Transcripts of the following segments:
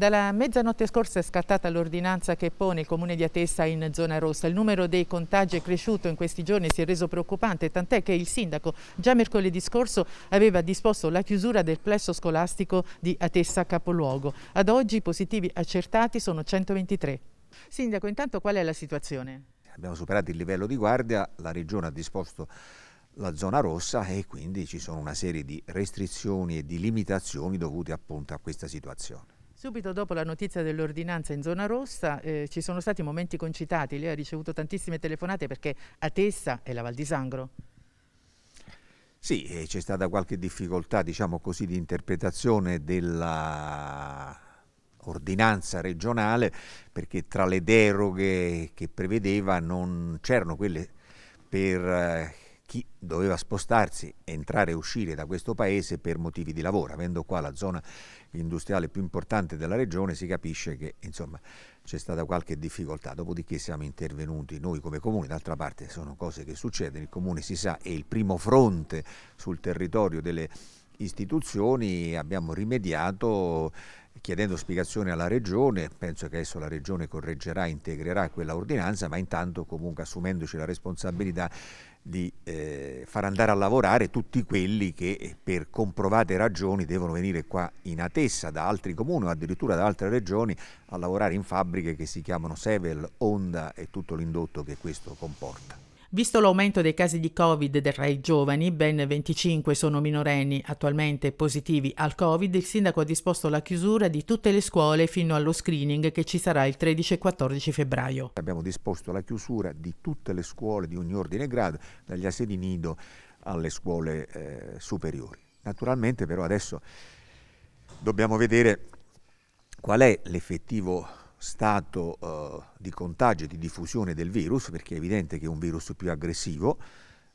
Dalla mezzanotte scorsa è scattata l'ordinanza che pone il comune di Atessa in zona rossa. Il numero dei contagi è cresciuto in questi giorni e si è reso preoccupante, tant'è che il sindaco già mercoledì scorso aveva disposto la chiusura del plesso scolastico di Atessa Capoluogo. Ad oggi i positivi accertati sono 123. Sindaco, intanto qual è la situazione? Abbiamo superato il livello di guardia, la regione ha disposto la zona rossa e quindi ci sono una serie di restrizioni e di limitazioni dovute appunto a questa situazione. Subito dopo la notizia dell'ordinanza in zona rossa eh, ci sono stati momenti concitati, lei ha ricevuto tantissime telefonate perché a Tessa è la Val di Sangro. Sì, c'è stata qualche difficoltà, diciamo così, di interpretazione dell'ordinanza regionale perché tra le deroghe che prevedeva non c'erano quelle per... Eh, chi doveva spostarsi, entrare e uscire da questo paese per motivi di lavoro. Avendo qua la zona industriale più importante della regione si capisce che insomma, c'è stata qualche difficoltà, dopodiché siamo intervenuti noi come comune, d'altra parte sono cose che succedono, il comune si sa è il primo fronte sul territorio delle istituzioni, abbiamo rimediato chiedendo spiegazione alla Regione, penso che adesso la Regione correggerà, integrerà quella ordinanza, ma intanto comunque assumendoci la responsabilità di eh, far andare a lavorare tutti quelli che eh, per comprovate ragioni devono venire qua in attesa da altri comuni o addirittura da altre regioni a lavorare in fabbriche che si chiamano Sevel, Honda e tutto l'indotto che questo comporta. Visto l'aumento dei casi di Covid tra i giovani, ben 25 sono minorenni attualmente positivi al Covid, il sindaco ha disposto la chiusura di tutte le scuole fino allo screening che ci sarà il 13 e 14 febbraio. Abbiamo disposto la chiusura di tutte le scuole di ogni ordine e grado, dagli asili nido alle scuole eh, superiori. Naturalmente però adesso dobbiamo vedere qual è l'effettivo stato eh, di contagio e di diffusione del virus, perché è evidente che è un virus più aggressivo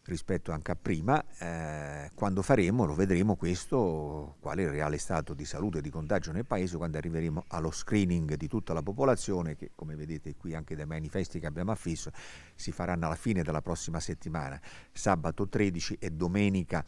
rispetto anche a prima, eh, quando faremo, lo vedremo questo, qual è il reale stato di salute e di contagio nel Paese, quando arriveremo allo screening di tutta la popolazione, che come vedete qui anche dai manifesti che abbiamo affisso, si faranno alla fine della prossima settimana, sabato 13 e domenica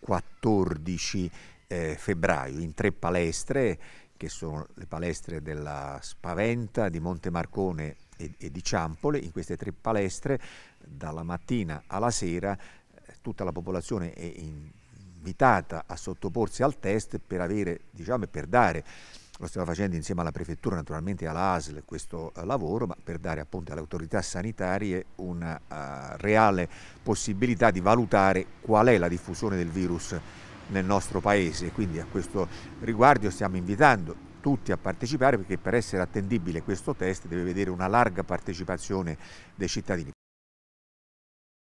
14 eh, febbraio, in tre palestre che sono le palestre della Spaventa, di Monte Marcone e, e di Ciampole. In queste tre palestre, dalla mattina alla sera, eh, tutta la popolazione è invitata a sottoporsi al test per avere, diciamo, per dare lo stiamo facendo insieme alla prefettura, naturalmente alla ASL, questo eh, lavoro, ma per dare appunto alle autorità sanitarie una uh, reale possibilità di valutare qual è la diffusione del virus nel nostro paese. Quindi a questo riguardo stiamo invitando tutti a partecipare perché per essere attendibile questo test deve vedere una larga partecipazione dei cittadini.